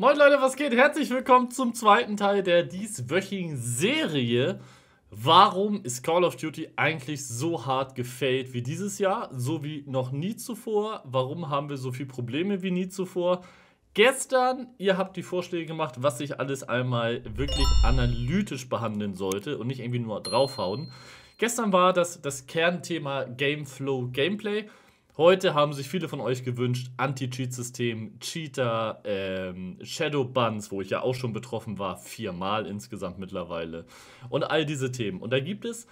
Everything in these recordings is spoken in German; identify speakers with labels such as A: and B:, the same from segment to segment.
A: Moin Leute, was geht? Herzlich willkommen zum zweiten Teil der dieswöchigen Serie. Warum ist Call of Duty eigentlich so hart gefällt wie dieses Jahr, so wie noch nie zuvor? Warum haben wir so viele Probleme wie nie zuvor? Gestern, ihr habt die Vorschläge gemacht, was ich alles einmal wirklich analytisch behandeln sollte und nicht irgendwie nur draufhauen. Gestern war das, das Kernthema Gameflow Gameplay. Heute haben sich viele von euch gewünscht, Anti-Cheat-System, Cheater, ähm, Shadow-Buns, wo ich ja auch schon betroffen war, viermal insgesamt mittlerweile. Und all diese Themen. Und da gibt es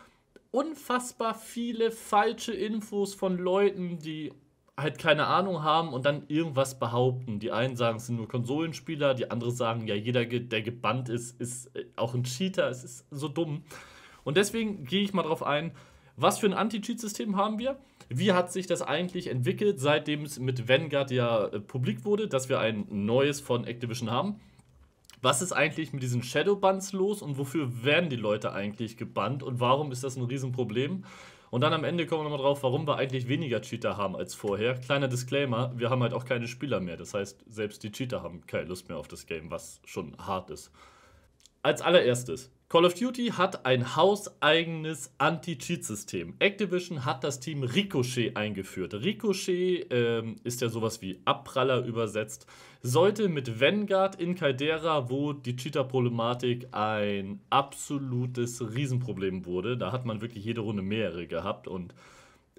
A: unfassbar viele falsche Infos von Leuten, die halt keine Ahnung haben und dann irgendwas behaupten. Die einen sagen, es sind nur Konsolenspieler, die anderen sagen, ja, jeder, der gebannt ist, ist äh, auch ein Cheater. Es ist so dumm. Und deswegen gehe ich mal drauf ein, was für ein Anti-Cheat-System haben wir? Wie hat sich das eigentlich entwickelt, seitdem es mit Vanguard ja äh, publik wurde, dass wir ein neues von Activision haben? Was ist eigentlich mit diesen Shadowbans los und wofür werden die Leute eigentlich gebannt und warum ist das ein Riesenproblem? Und dann am Ende kommen wir nochmal drauf, warum wir eigentlich weniger Cheater haben als vorher. Kleiner Disclaimer, wir haben halt auch keine Spieler mehr. Das heißt, selbst die Cheater haben keine Lust mehr auf das Game, was schon hart ist. Als allererstes, Call of Duty hat ein hauseigenes Anti-Cheat-System. Activision hat das Team Ricochet eingeführt. Ricochet ähm, ist ja sowas wie Abpraller übersetzt. Sollte mit Vanguard in Caldera, wo die Cheater-Problematik ein absolutes Riesenproblem wurde, da hat man wirklich jede Runde mehrere gehabt und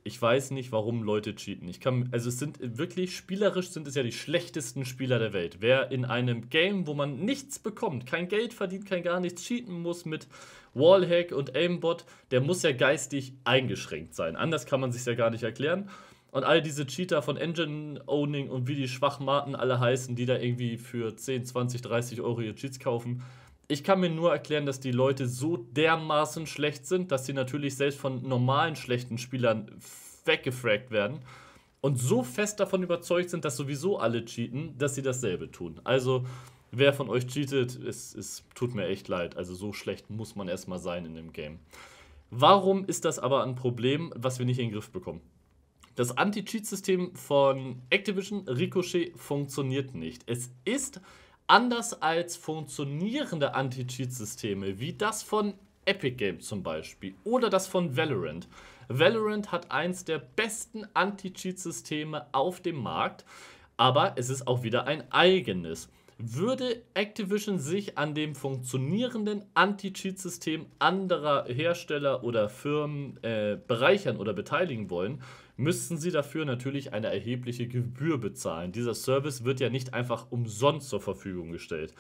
A: ich weiß nicht, warum Leute cheaten. Ich kann, also es sind wirklich spielerisch sind es ja die schlechtesten Spieler der Welt. Wer in einem Game, wo man nichts bekommt, kein Geld verdient, kein gar nichts, cheaten muss mit Wallhack und Aimbot, der muss ja geistig eingeschränkt sein. Anders kann man sich ja gar nicht erklären. Und all diese Cheater von Engine Owning und wie die Schwachmaten alle heißen, die da irgendwie für 10, 20, 30 Euro ihre Cheats kaufen. Ich kann mir nur erklären, dass die Leute so dermaßen schlecht sind, dass sie natürlich selbst von normalen schlechten Spielern weggefragt werden und so fest davon überzeugt sind, dass sowieso alle cheaten, dass sie dasselbe tun. Also, wer von euch cheatet, es, es tut mir echt leid. Also, so schlecht muss man erstmal sein in dem Game. Warum ist das aber ein Problem, was wir nicht in den Griff bekommen? Das Anti-Cheat-System von Activision Ricochet funktioniert nicht. Es ist anders als funktionierende Anti-Cheat-Systeme, wie das von Epic Games zum Beispiel oder das von Valorant, Valorant hat eins der besten Anti-Cheat-Systeme auf dem Markt, aber es ist auch wieder ein eigenes. Würde Activision sich an dem funktionierenden Anti-Cheat-System anderer Hersteller oder Firmen äh, bereichern oder beteiligen wollen, müssten sie dafür natürlich eine erhebliche Gebühr bezahlen. Dieser Service wird ja nicht einfach umsonst zur Verfügung gestellt.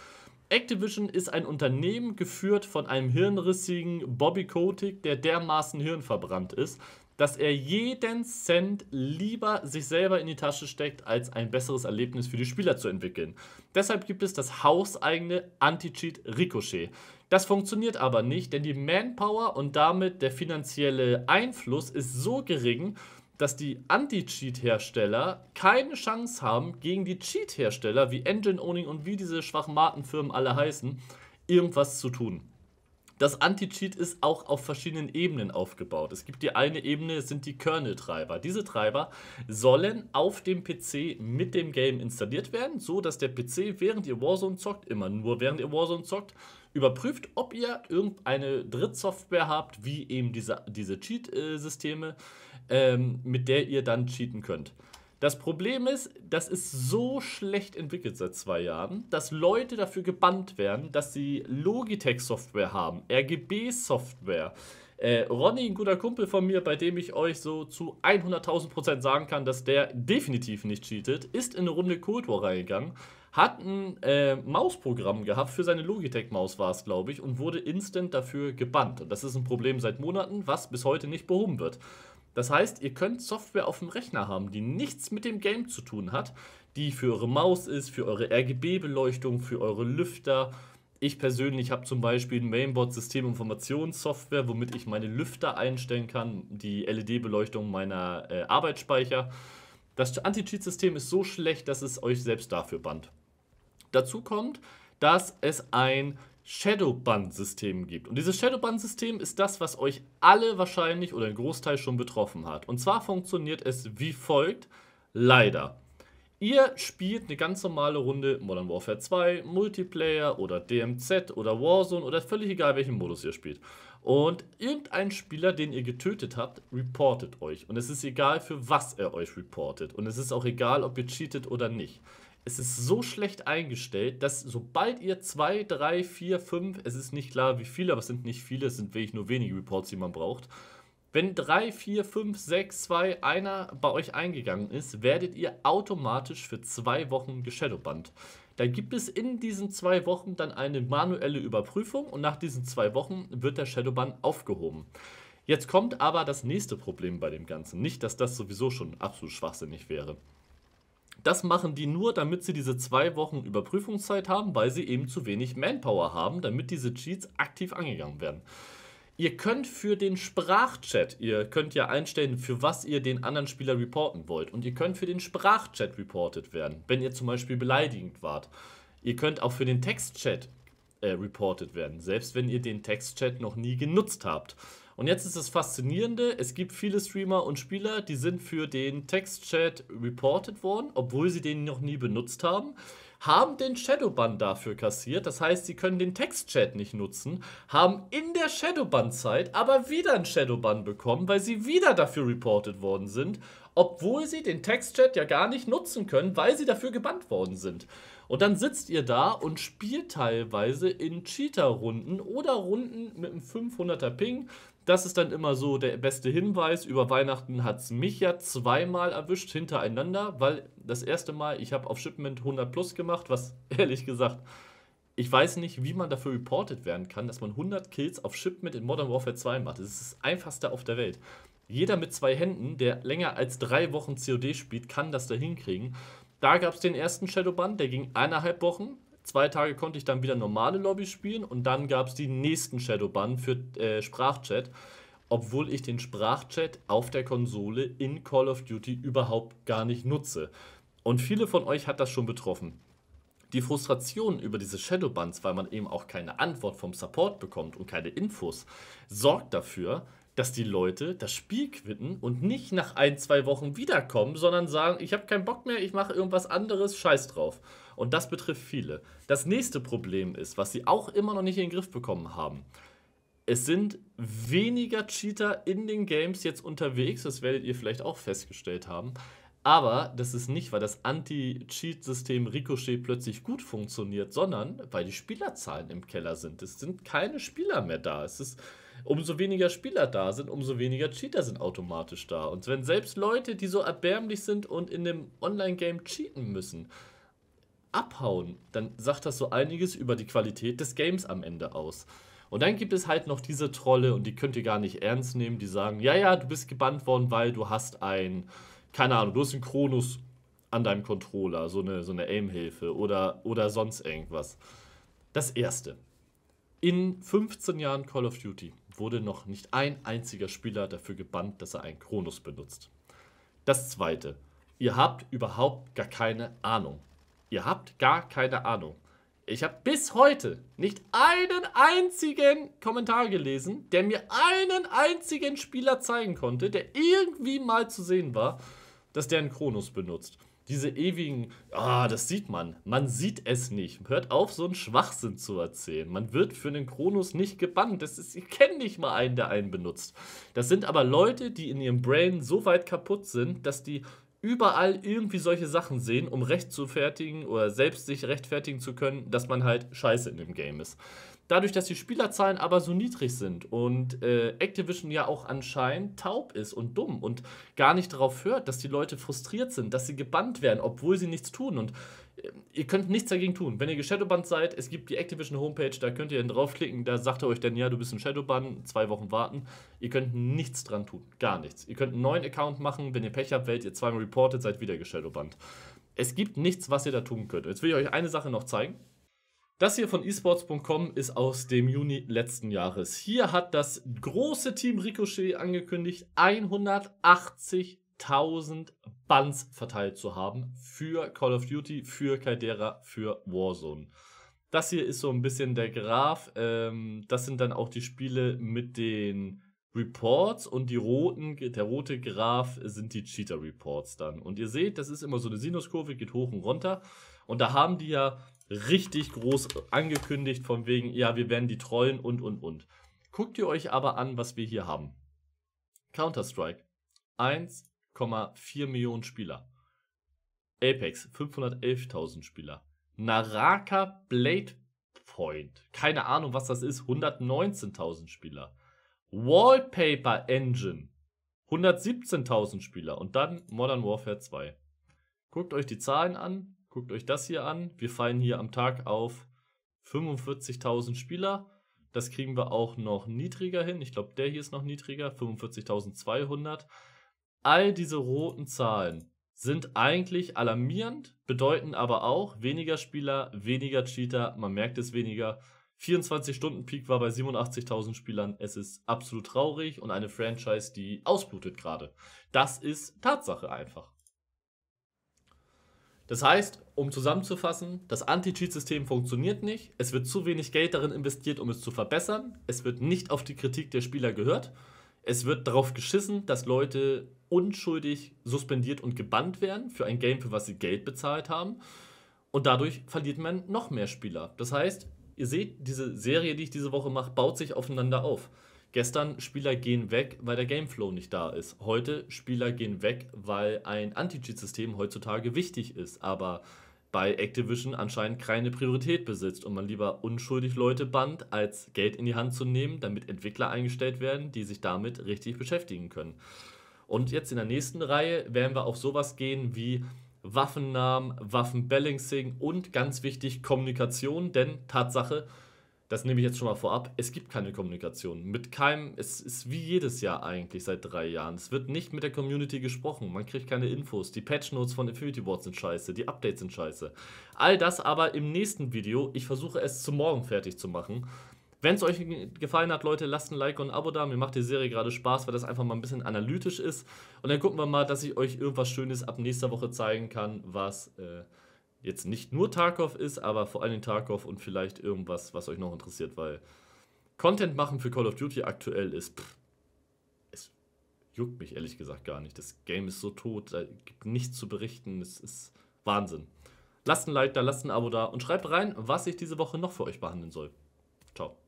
A: Activision ist ein Unternehmen geführt von einem hirnrissigen Bobby Kotick, der dermaßen hirnverbrannt ist, dass er jeden Cent lieber sich selber in die Tasche steckt, als ein besseres Erlebnis für die Spieler zu entwickeln. Deshalb gibt es das hauseigene Anti-Cheat Ricochet. Das funktioniert aber nicht, denn die Manpower und damit der finanzielle Einfluss ist so gering, dass die Anti-Cheat-Hersteller keine Chance haben, gegen die Cheat-Hersteller wie Engine Owning und wie diese Schwachmatenfirmen alle heißen, irgendwas zu tun. Das Anti-Cheat ist auch auf verschiedenen Ebenen aufgebaut. Es gibt die eine Ebene, es sind die Kernel-Treiber. Diese Treiber sollen auf dem PC mit dem Game installiert werden, so dass der PC, während ihr Warzone zockt, immer nur während ihr Warzone zockt, überprüft, ob ihr irgendeine Drittsoftware habt, wie eben diese, diese Cheat-Systeme. Äh, ähm, mit der ihr dann cheaten könnt. Das Problem ist, das ist so schlecht entwickelt seit zwei Jahren, dass Leute dafür gebannt werden, dass sie Logitech-Software haben, RGB-Software. Äh, Ronny, ein guter Kumpel von mir, bei dem ich euch so zu 100.000% sagen kann, dass der definitiv nicht cheatet, ist in eine Runde Cold War reingegangen, hat ein äh, Mausprogramm gehabt, für seine Logitech-Maus war es, glaube ich, und wurde instant dafür gebannt. Und das ist ein Problem seit Monaten, was bis heute nicht behoben wird. Das heißt, ihr könnt Software auf dem Rechner haben, die nichts mit dem Game zu tun hat, die für eure Maus ist, für eure RGB-Beleuchtung, für eure Lüfter. Ich persönlich habe zum Beispiel ein mainboard System Informationssoftware, womit ich meine Lüfter einstellen kann, die LED-Beleuchtung meiner äh, Arbeitsspeicher. Das Anti-Cheat-System ist so schlecht, dass es euch selbst dafür bannt. Dazu kommt, dass es ein Shadowban-System gibt. Und dieses Shadowban-System ist das, was euch alle wahrscheinlich oder ein Großteil schon betroffen hat. Und zwar funktioniert es wie folgt. Leider. Ihr spielt eine ganz normale Runde Modern Warfare 2, Multiplayer oder DMZ oder Warzone oder völlig egal welchen Modus ihr spielt. Und irgendein Spieler, den ihr getötet habt, reportet euch. Und es ist egal, für was er euch reportet. Und es ist auch egal, ob ihr cheatet oder nicht es ist so schlecht eingestellt, dass sobald ihr 2, 3, 4, 5, es ist nicht klar wie viele, aber es sind nicht viele, es sind wirklich nur wenige Reports, die man braucht. Wenn 3, 4, 5, 6, 2, einer bei euch eingegangen ist, werdet ihr automatisch für zwei Wochen geshadowbannt. Da gibt es in diesen zwei Wochen dann eine manuelle Überprüfung und nach diesen zwei Wochen wird der Shadowban aufgehoben. Jetzt kommt aber das nächste Problem bei dem Ganzen. Nicht, dass das sowieso schon absolut schwachsinnig wäre. Das machen die nur, damit sie diese zwei Wochen Überprüfungszeit haben, weil sie eben zu wenig Manpower haben, damit diese Cheats aktiv angegangen werden. Ihr könnt für den Sprachchat, ihr könnt ja einstellen, für was ihr den anderen Spieler reporten wollt. Und ihr könnt für den Sprachchat reportet werden, wenn ihr zum Beispiel beleidigend wart. Ihr könnt auch für den Textchat äh, reportet werden, selbst wenn ihr den Textchat noch nie genutzt habt. Und jetzt ist das Faszinierende, es gibt viele Streamer und Spieler, die sind für den Textchat reported worden, obwohl sie den noch nie benutzt haben haben den Shadowban dafür kassiert. Das heißt, sie können den Textchat nicht nutzen, haben in der Shadowban-Zeit aber wieder einen Shadowban bekommen, weil sie wieder dafür reported worden sind, obwohl sie den Textchat ja gar nicht nutzen können, weil sie dafür gebannt worden sind. Und dann sitzt ihr da und spielt teilweise in Cheater-Runden oder Runden mit einem 500er Ping, das ist dann immer so der beste Hinweis. Über Weihnachten hat es mich ja zweimal erwischt hintereinander, weil das erste Mal, ich habe auf Shipment 100 plus gemacht, was ehrlich gesagt, ich weiß nicht, wie man dafür reported werden kann, dass man 100 Kills auf Shipment in Modern Warfare 2 macht. Das ist das einfachste auf der Welt. Jeder mit zwei Händen, der länger als drei Wochen COD spielt, kann das da hinkriegen. Da gab es den ersten Shadowban, der ging eineinhalb Wochen. Zwei Tage konnte ich dann wieder normale Lobby spielen und dann gab es die nächsten Shadowban für äh, Sprachchat, obwohl ich den Sprachchat auf der Konsole in Call of Duty überhaupt gar nicht nutze. Und viele von euch hat das schon betroffen. Die Frustration über diese Shadowbans, weil man eben auch keine Antwort vom Support bekommt und keine Infos, sorgt dafür, dass die Leute das Spiel quitten und nicht nach ein, zwei Wochen wiederkommen, sondern sagen, ich habe keinen Bock mehr, ich mache irgendwas anderes, scheiß drauf. Und das betrifft viele. Das nächste Problem ist, was sie auch immer noch nicht in den Griff bekommen haben. Es sind weniger Cheater in den Games jetzt unterwegs, das werdet ihr vielleicht auch festgestellt haben. Aber das ist nicht, weil das Anti-Cheat-System Ricochet plötzlich gut funktioniert, sondern weil die Spielerzahlen im Keller sind. Es sind keine Spieler mehr da. Es ist umso weniger Spieler da sind, umso weniger Cheater sind automatisch da. Und wenn selbst Leute, die so erbärmlich sind und in dem Online-Game cheaten müssen, abhauen, dann sagt das so einiges über die Qualität des Games am Ende aus. Und dann gibt es halt noch diese Trolle, und die könnt ihr gar nicht ernst nehmen, die sagen, ja, ja, du bist gebannt worden, weil du hast ein, keine Ahnung, du hast ein Kronos an deinem Controller, so eine, so eine Aim-Hilfe oder, oder sonst irgendwas. Das Erste. In 15 Jahren Call of Duty wurde noch nicht ein einziger Spieler dafür gebannt, dass er einen Kronos benutzt. Das zweite. Ihr habt überhaupt gar keine Ahnung. Ihr habt gar keine Ahnung. Ich habe bis heute nicht einen einzigen Kommentar gelesen, der mir einen einzigen Spieler zeigen konnte, der irgendwie mal zu sehen war, dass der einen Kronos benutzt diese ewigen, ah, das sieht man. Man sieht es nicht. Hört auf, so einen Schwachsinn zu erzählen. Man wird für den Kronos nicht gebannt. Das ist, ich kenne nicht mal einen, der einen benutzt. Das sind aber Leute, die in ihrem Brain so weit kaputt sind, dass die überall irgendwie solche Sachen sehen, um recht zu fertigen oder selbst sich rechtfertigen zu können, dass man halt scheiße in dem Game ist. Dadurch, dass die Spielerzahlen aber so niedrig sind und äh, Activision ja auch anscheinend taub ist und dumm und gar nicht darauf hört, dass die Leute frustriert sind, dass sie gebannt werden, obwohl sie nichts tun. Und ihr könnt nichts dagegen tun. Wenn ihr geshadowbannt seid, es gibt die Activision Homepage, da könnt ihr dann draufklicken, da sagt er euch dann, ja, du bist ein Shadowban, zwei Wochen warten. Ihr könnt nichts dran tun, gar nichts. Ihr könnt einen neuen Account machen, wenn ihr Pech habt, werdet ihr zweimal reported, seid wieder geshadowbannt. Es gibt nichts, was ihr da tun könnt. Jetzt will ich euch eine Sache noch zeigen. Das hier von esports.com ist aus dem Juni letzten Jahres. Hier hat das große Team Ricochet angekündigt, 180 1000 Bands verteilt zu haben für Call of Duty, für Caldera, für Warzone. Das hier ist so ein bisschen der Graph. Ähm, das sind dann auch die Spiele mit den Reports und die roten, der rote Graph sind die Cheater Reports dann. Und ihr seht, das ist immer so eine Sinuskurve, geht hoch und runter. Und da haben die ja richtig groß angekündigt von wegen, ja, wir werden die trollen und, und, und. Guckt ihr euch aber an, was wir hier haben. Counter-Strike. 1, 5,4 Millionen Spieler. Apex 511.000 Spieler. Naraka Blade Point, keine Ahnung, was das ist, 119.000 Spieler. Wallpaper Engine, 117.000 Spieler. Und dann Modern Warfare 2. Guckt euch die Zahlen an, guckt euch das hier an. Wir fallen hier am Tag auf 45.000 Spieler. Das kriegen wir auch noch niedriger hin. Ich glaube, der hier ist noch niedriger, 45.200. All diese roten Zahlen sind eigentlich alarmierend, bedeuten aber auch weniger Spieler, weniger Cheater, man merkt es weniger. 24-Stunden-Peak war bei 87.000 Spielern. Es ist absolut traurig und eine Franchise, die ausblutet gerade. Das ist Tatsache einfach. Das heißt, um zusammenzufassen, das Anti-Cheat-System funktioniert nicht, es wird zu wenig Geld darin investiert, um es zu verbessern, es wird nicht auf die Kritik der Spieler gehört, es wird darauf geschissen, dass Leute unschuldig suspendiert und gebannt werden für ein Game, für was sie Geld bezahlt haben. Und dadurch verliert man noch mehr Spieler. Das heißt, ihr seht, diese Serie, die ich diese Woche mache, baut sich aufeinander auf. Gestern Spieler gehen weg, weil der Gameflow nicht da ist. Heute Spieler gehen weg, weil ein Anti-Cheat-System heutzutage wichtig ist, aber bei Activision anscheinend keine Priorität besitzt und man lieber unschuldig Leute bannt, als Geld in die Hand zu nehmen, damit Entwickler eingestellt werden, die sich damit richtig beschäftigen können. Und jetzt in der nächsten Reihe werden wir auf sowas gehen wie Waffennamen, Waffenbalancing und ganz wichtig Kommunikation, denn Tatsache, das nehme ich jetzt schon mal vorab, es gibt keine Kommunikation. Mit keinem, es ist wie jedes Jahr eigentlich seit drei Jahren. Es wird nicht mit der Community gesprochen, man kriegt keine Infos, die Patchnotes von Infinity Wards sind scheiße, die Updates sind scheiße. All das aber im nächsten Video, ich versuche es zu morgen fertig zu machen. Wenn es euch gefallen hat, Leute, lasst ein Like und ein Abo da. Mir macht die Serie gerade Spaß, weil das einfach mal ein bisschen analytisch ist. Und dann gucken wir mal, dass ich euch irgendwas Schönes ab nächster Woche zeigen kann, was äh, jetzt nicht nur Tarkov ist, aber vor allem Tarkov und vielleicht irgendwas, was euch noch interessiert, weil Content machen für Call of Duty aktuell ist. Pff, es juckt mich ehrlich gesagt gar nicht. Das Game ist so tot, da gibt nichts zu berichten. Es ist Wahnsinn. Lasst ein Like da, lasst ein Abo da und schreibt rein, was ich diese Woche noch für euch behandeln soll. Ciao.